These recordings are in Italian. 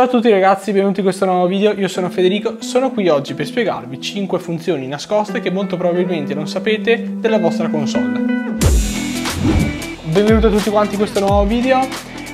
Ciao a tutti ragazzi, benvenuti in questo nuovo video, io sono Federico, sono qui oggi per spiegarvi 5 funzioni nascoste che molto probabilmente non sapete della vostra console. Benvenuti a tutti quanti in questo nuovo video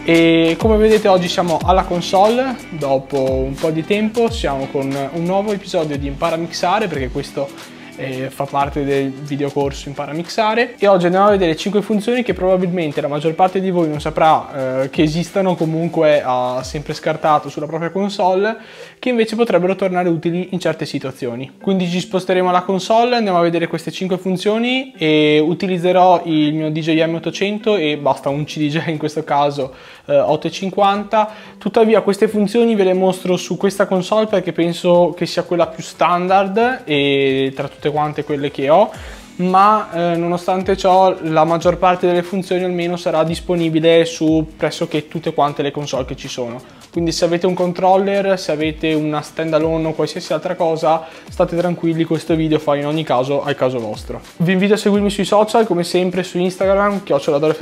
e come vedete oggi siamo alla console, dopo un po' di tempo siamo con un nuovo episodio di Impara a Mixare perché questo eh, fa parte del videocorso Impara a mixare e oggi andiamo a vedere 5 funzioni che probabilmente la maggior parte di voi non saprà eh, che esistano comunque ha sempre scartato sulla propria console che invece potrebbero tornare utili in certe situazioni. Quindi ci sposteremo alla console, andiamo a vedere queste 5 funzioni e utilizzerò il mio DJI M800 e basta un CDJ in questo caso eh, 850 tuttavia queste funzioni ve le mostro su questa console perché penso che sia quella più standard e tra tutte tutte quante quelle che ho ma eh, nonostante ciò la maggior parte delle funzioni almeno sarà disponibile su pressoché tutte quante le console che ci sono quindi se avete un controller, se avete una standalone o qualsiasi altra cosa state tranquilli questo video fa in ogni caso al caso vostro vi invito a seguirmi sui social come sempre su Instagram chioccioladoro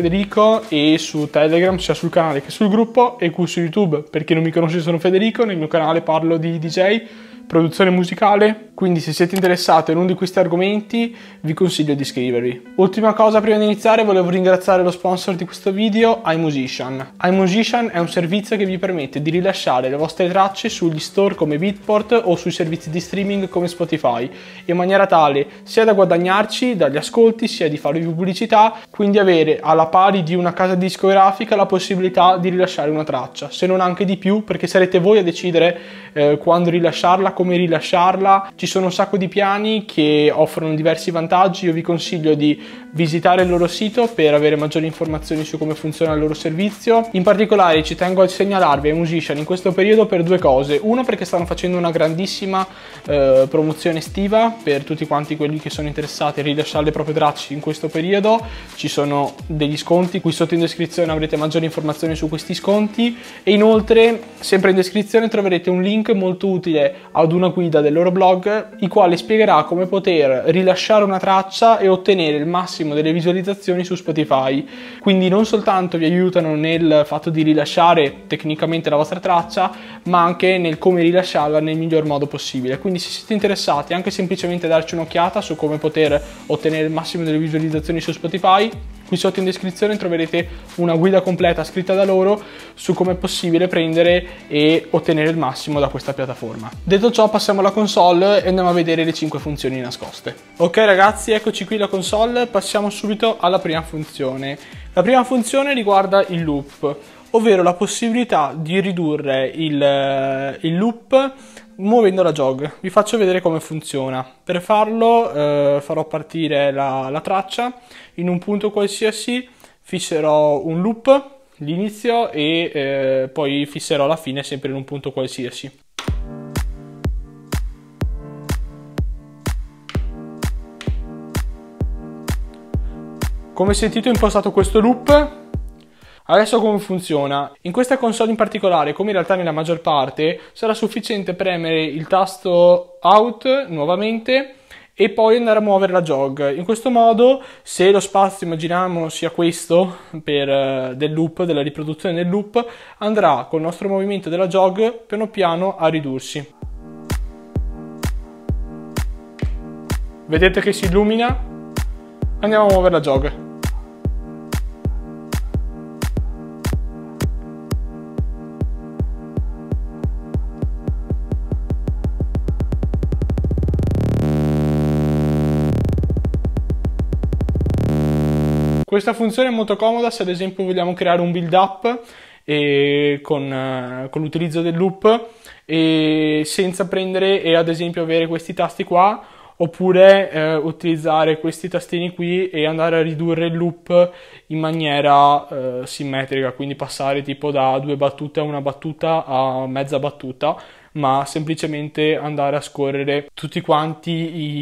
e su Telegram sia sul canale che sul gruppo e qui su YouTube per chi non mi conosce sono Federico nel mio canale parlo di DJ produzione musicale quindi se siete interessati a uno di questi argomenti vi consiglio di iscrivervi. Ultima cosa prima di iniziare volevo ringraziare lo sponsor di questo video, iMusician. iMusician è un servizio che vi permette di rilasciare le vostre tracce sugli store come Beatport o sui servizi di streaming come Spotify in maniera tale sia da guadagnarci dagli ascolti sia di farvi pubblicità, quindi avere alla pari di una casa discografica la possibilità di rilasciare una traccia, se non anche di più perché sarete voi a decidere eh, quando rilasciarla, come rilasciarla. Ci sono un sacco di piani che offrono diversi vantaggi, io vi consiglio di visitare il loro sito per avere maggiori informazioni su come funziona il loro servizio. In particolare ci tengo a segnalarvi ai musician in questo periodo per due cose. Uno perché stanno facendo una grandissima eh, promozione estiva per tutti quanti quelli che sono interessati a rilasciare le proprie tracce in questo periodo. Ci sono degli sconti, qui sotto in descrizione avrete maggiori informazioni su questi sconti e inoltre sempre in descrizione troverete un link molto utile ad una guida del loro blog hack i quali spiegherà come poter rilasciare una traccia e ottenere il massimo delle visualizzazioni su Spotify. Quindi non soltanto vi aiutano nel fatto di rilasciare tecnicamente la vostra traccia, ma anche nel come rilasciarla nel miglior modo possibile. Quindi se siete interessati anche semplicemente a darci un'occhiata su come poter ottenere il massimo delle visualizzazioni su Spotify, Qui sotto in descrizione troverete una guida completa scritta da loro su come è possibile prendere e ottenere il massimo da questa piattaforma. Detto ciò passiamo alla console e andiamo a vedere le 5 funzioni nascoste. Ok ragazzi, eccoci qui la console, passiamo subito alla prima funzione. La prima funzione riguarda il loop, ovvero la possibilità di ridurre il, eh, il loop muovendo la jog. Vi faccio vedere come funziona. Per farlo eh, farò partire la, la traccia in un punto qualsiasi, fisserò un loop l'inizio e eh, poi fisserò la fine sempre in un punto qualsiasi. Come sentito ho impostato questo loop. Adesso come funziona? In questa console in particolare, come in realtà nella maggior parte, sarà sufficiente premere il tasto out nuovamente e poi andare a muovere la jog. In questo modo, se lo spazio immaginiamo sia questo per, eh, del loop, della riproduzione del loop, andrà col nostro movimento della jog piano piano a ridursi. Vedete che si illumina? Andiamo a muovere la jog. Questa funzione è molto comoda se ad esempio vogliamo creare un build up eh, con, eh, con l'utilizzo del loop e senza prendere e ad esempio avere questi tasti qua oppure eh, utilizzare questi tastini qui e andare a ridurre il loop in maniera eh, simmetrica, quindi passare tipo da due battute a una battuta a mezza battuta ma semplicemente andare a scorrere tutti quanti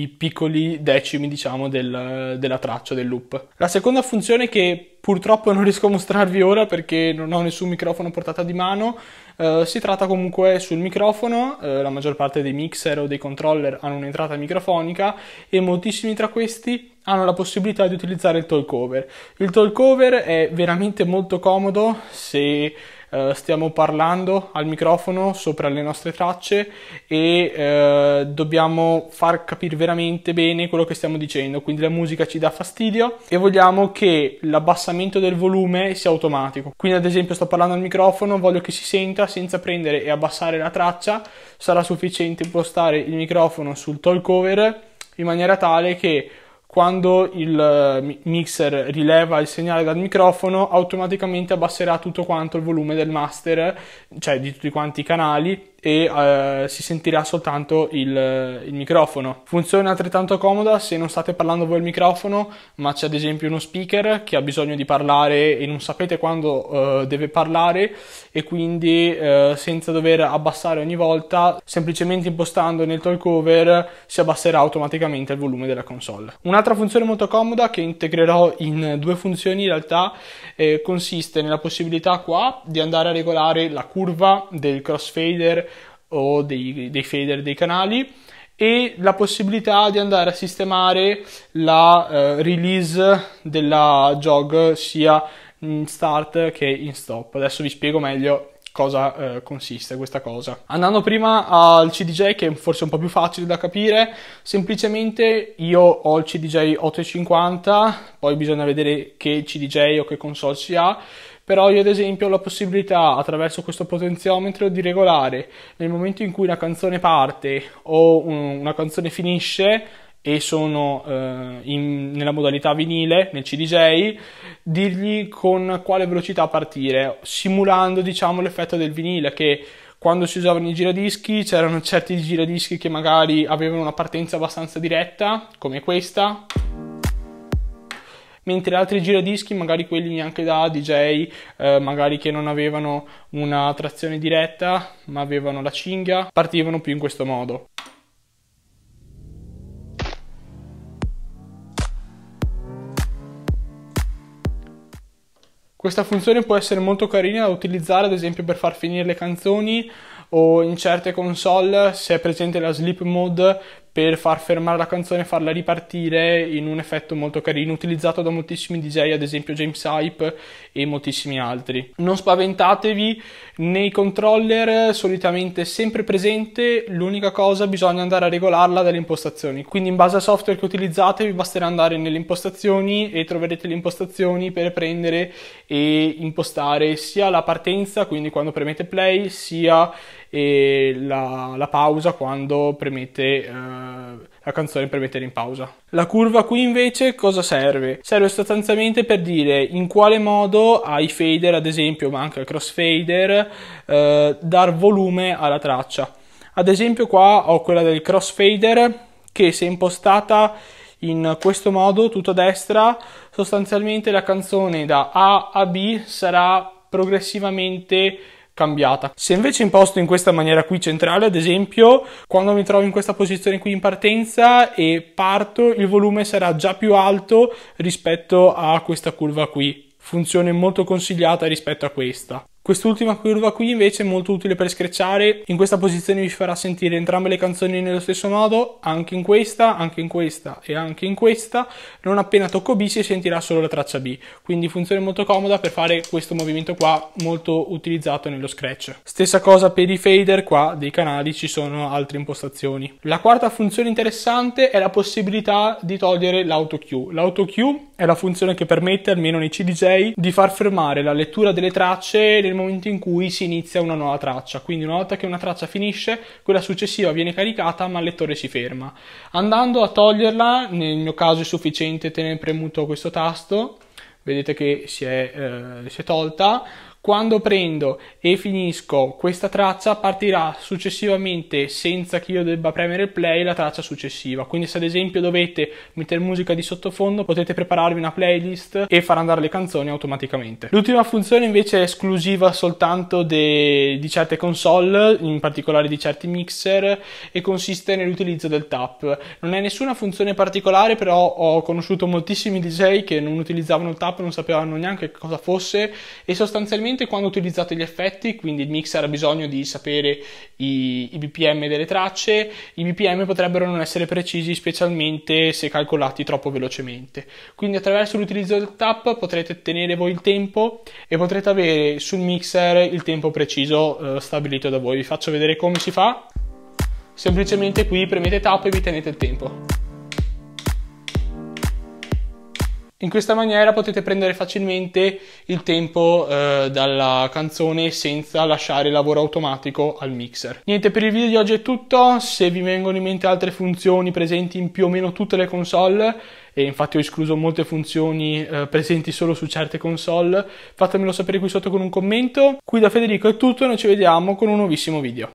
i piccoli decimi, diciamo, del, della traccia, del loop. La seconda funzione che purtroppo non riesco a mostrarvi ora perché non ho nessun microfono a portata di mano. Eh, si tratta comunque sul microfono, eh, la maggior parte dei mixer o dei controller hanno un'entrata microfonica e moltissimi tra questi hanno la possibilità di utilizzare il talk over. Il talk over è veramente molto comodo se eh, stiamo parlando al microfono sopra le nostre tracce e eh, dobbiamo far capire veramente bene quello che stiamo dicendo, quindi la musica ci dà fastidio e vogliamo che l'abbassamento del volume sia automatico. Quindi ad esempio sto parlando al microfono, voglio che si senta senza prendere e abbassare la traccia, sarà sufficiente impostare il microfono sul talk over in maniera tale che quando il eh, mixer rileva il segnale dal microfono automaticamente abbasserà tutto quanto il volume del master, cioè di tutti quanti i canali e eh, si sentirà soltanto il, il, microfono. Funzione altrettanto comoda se non state parlando voi al microfono, ma c'è ad esempio uno speaker che ha bisogno di parlare e non sapete quando eh, deve parlare e quindi eh, senza dover abbassare ogni volta, semplicemente impostando nel talkover si abbasserà automaticamente il volume della console. Un'altra funzione molto comoda che integrerò in due funzioni in realtà eh, consiste nella possibilità qua di andare a regolare la curva del crossfader o dei, dei fader dei canali e la possibilità di andare a sistemare la eh, release della jog sia in start che in stop. Adesso vi spiego meglio cosa eh, consiste questa cosa. Andando prima al CDJ che è forse un po' più facile da capire, semplicemente io ho il CDJ 850, poi bisogna vedere che CDJ o che console si ha, però io ad esempio ho la possibilità attraverso questo potenziometro di regolare nel momento in cui una canzone parte o una canzone finisce e sono eh, in, nella modalità vinile, nel CDJ, dirgli con quale velocità partire, simulando diciamo l'effetto del vinile che quando si usavano i giradischi c'erano certi giradischi che magari avevano una partenza abbastanza diretta, come questa mentre altri giradischi, magari quelli anche da DJ, eh, magari che non avevano una trazione diretta, ma avevano la cinghia, partivano più in questo modo. Questa funzione può essere molto carina da utilizzare ad esempio per far finire le canzoni o in certe console se è presente la sleep mode per far fermare la canzone e farla ripartire in un effetto molto carino, utilizzato da moltissimi DJ, ad esempio James Hype e moltissimi altri. Non spaventatevi, nei controller solitamente sempre presente, l'unica cosa bisogna andare a regolarla dalle impostazioni, quindi in base al software che utilizzate vi basterà andare nelle impostazioni e troverete le impostazioni per prendere e impostare sia la partenza, quindi quando premete play, sia e la, la pausa quando premete eh, la canzone per mettere in pausa. La curva qui invece cosa serve? Serve sostanzialmente per dire in quale modo ai fader ad esempio ma anche al crossfader eh, dar volume alla traccia. Ad esempio qua ho quella del crossfader che se impostata in questo modo tutta a destra sostanzialmente la canzone da A a B sarà progressivamente cambiata. Se invece imposto in questa maniera qui centrale, ad esempio, quando mi trovo in questa posizione qui in partenza e parto, il volume sarà già più alto rispetto a questa curva qui funzione molto consigliata rispetto a questa. Quest'ultima curva qui invece è molto utile per screcciare, in questa posizione vi farà sentire entrambe le canzoni nello stesso modo, anche in questa, anche in questa e anche in questa, non appena tocco B si sentirà solo la traccia B, quindi funzione molto comoda per fare questo movimento qua molto utilizzato nello scratch. Stessa cosa per i fader qua dei canali ci sono altre impostazioni. La quarta funzione interessante è la possibilità di togliere l'auto cue. L'auto cue è la funzione che permette, almeno nei CDJ, di far fermare la lettura delle tracce nel momento in cui si inizia una nuova traccia, quindi una volta che una traccia finisce, quella successiva viene caricata ma il lettore si ferma. Andando a toglierla, nel mio caso è sufficiente tenere premuto questo tasto, vedete che si è, eh, si è tolta, quando prendo e finisco questa traccia partirà successivamente senza che io debba premere il play la traccia successiva. Quindi se ad esempio dovete mettere musica di sottofondo potete prepararvi una playlist e far andare le canzoni automaticamente. L'ultima funzione invece è esclusiva soltanto de... di certe console, in particolare di certi mixer e consiste nell'utilizzo del tap. Non è nessuna funzione particolare però ho conosciuto moltissimi DJ che non utilizzavano il tap, non sapevano neanche cosa fosse e sostanzialmente specialmente quando utilizzate gli effetti, quindi il mixer ha bisogno di sapere i, i BPM delle tracce, i BPM potrebbero non essere precisi specialmente se calcolati troppo velocemente. Quindi attraverso l'utilizzo del tap potrete tenere voi il tempo e potrete avere sul mixer il tempo preciso eh, stabilito da voi. Vi faccio vedere come si fa. Semplicemente qui premete tap e vi tenete il tempo. In questa maniera potete prendere facilmente il tempo eh, dalla canzone senza lasciare il lavoro automatico al mixer. Niente, per il video di oggi è tutto, se vi vengono in mente altre funzioni presenti in più o meno tutte le console, e infatti ho escluso molte funzioni eh, presenti solo su certe console, fatemelo sapere qui sotto con un commento. Qui da Federico è tutto e noi ci vediamo con un nuovissimo video.